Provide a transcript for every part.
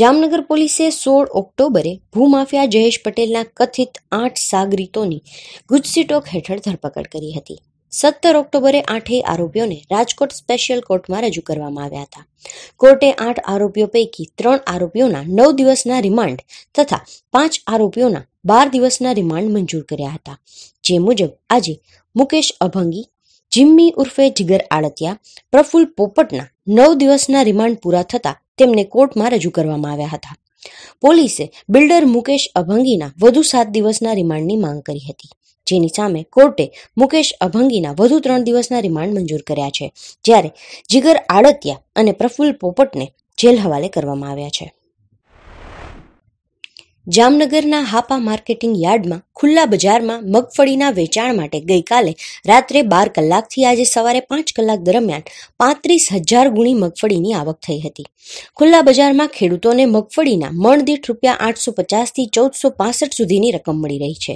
જામનગર પોલીસે સોળ ઓક્ટોબરે ભૂમાફિયા જયેશ પટેલના કથિત આઠ સાગરીતોની ગુજસીટોક હેઠળ ધરપકડ કરી હતી સત્તર ઓક્ટોબરે આઠેય આરોપીઓને રાજકોટ સ્પેશિયલ કોર્ટમાં રજૂ કરવામાં આવ્યા હતા કોર્ટે આઠ આરોપીઓ પૈકી ત્રણ આરોપીઓના નવ દિવસના રિમાન્ડ તથા પાંચ આરોપીઓના બાર દિવસના રિમાન્ડ મંજૂર કર્યા હતા જે મુજબ આજે મુકેશ અભંગી જિમ્મી ઉર્ફે જિગર આળતિયા પ્રફુલ્લ પોપટના નવ દિવસના રિમાન્ડ પૂરા થતાં તેમને કોર્ટમાં રજૂ કરવામાં આવ્યા હતા પોલીસે બિલ્ડર મુકેશ અભંગીના વધુ સાત દિવસના રિમાન્ડની માંગ કરી હતી જેની સામે કોર્ટે મુકેશ અભંગીના વધુ ત્રણ દિવસના રિમાન્ડ મંજૂર કર્યા છે જ્યારે જીગર આડતિયા અને પ્રફુલ્લ પોપટને જેલ હવાલે કરવામાં આવ્યા છે જામનગરના હાપા માર્કેટિંગ યાર્ડમાં ખુલ્લા બજારમાં મગફળીના વેચાણ માટે ગઈકાલે રાત્રે બાર કલાકથી આજે સવારે પાંચ કલાક દરમિયાન પાંત્રીસ હજાર ગુણી મગફળીની આવક થઈ હતી ખુલ્લા બજારમાં ખેડૂતોને મગફળીના મણદીઠ રૂપિયા આઠસો પચાસથી ચૌદસો પાસઠ સુધીની રકમ મળી રહી છે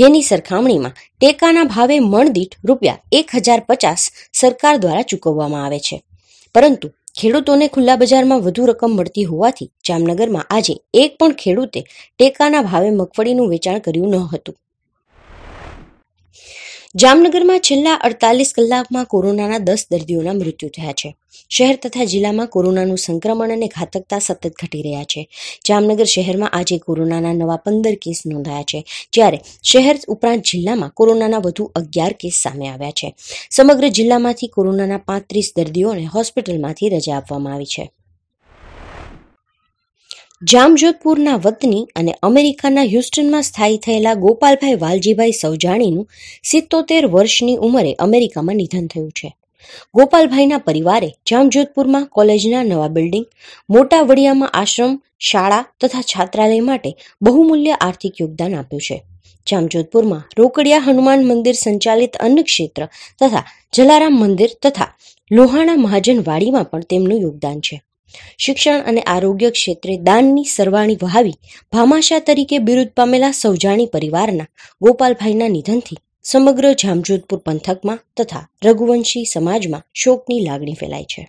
જેની સરખામણીમાં ટેકાના ભાવે મણદીઠ રૂપિયા એક હજાર પચાસ સરકાર દ્વારા ચૂકવવામાં આવે છે પરંતુ ખેડૂતોને ખુલ્લા બજારમાં વધુ રકમ મળતી હોવાથી જામનગરમાં આજે એક પણ ખેડૂતે ટેકાના ભાવે મગફળીનું વેચાણ કર્યું ન હતું જામનગરમાં છેલ્લા અડતાલીસ કલાકમાં કોરોનાના દસ દર્દીઓના મૃત્યુ થયા છે શહેર તથા જિલ્લામાં કોરોનાનું સંક્રમણ અને ઘાતકતા સતત ઘટી રહ્યા છે જામનગર શહેરમાં આજે કોરોનાના નવા પંદર કેસ નોંધાયા છે જ્યારે શહેર ઉપરાંત જિલ્લામાં કોરોનાના વધુ અગિયાર કેસ સામે આવ્યા છે સમગ્ર જિલ્લામાંથી કોરોનાના પાંત્રીસ દર્દીઓને હોસ્પિટલમાંથી રજા આપવામાં આવી છે જામજોધપુરના વતની અને અમેરિકાના હ્યુસ્ટનમાં સ્થાયી થયેલા ગોપાલભાઈ વાલજીભાઈ સૌજાણીનું સિત્તોતેર વર્ષની ઉંમરે અમેરિકામાં નિધન થયું છે ગોપાલભાઈના પરિવારે જામજોધપુરમાં કોલેજના નવા બિલ્ડિંગ મોટા વડિયામાં આશ્રમ શાળા તથા છાત્રાલય માટે બહુમૂલ્ય આર્થિક યોગદાન આપ્યું છે જામજોધપુરમાં રોકડિયા હનુમાન મંદિર સંચાલિત અન્ન ક્ષેત્ર તથા જલારામ મંદિર તથા લોહાણા મહાજન વાડીમાં પણ તેમનું યોગદાન છે શિક્ષણ અને આરોગ્ય ક્ષેત્રે દાનની સરવાણી વહાવી ભામાશા તરીકે બિરુદ પામેલા સૌજાણી પરિવારના ગોપાલભાઈના નિધનથી સમગ્ર જામજોધપુર પંથકમાં તથા રઘુવંશી સમાજમાં શોકની લાગણી ફેલાઈ છે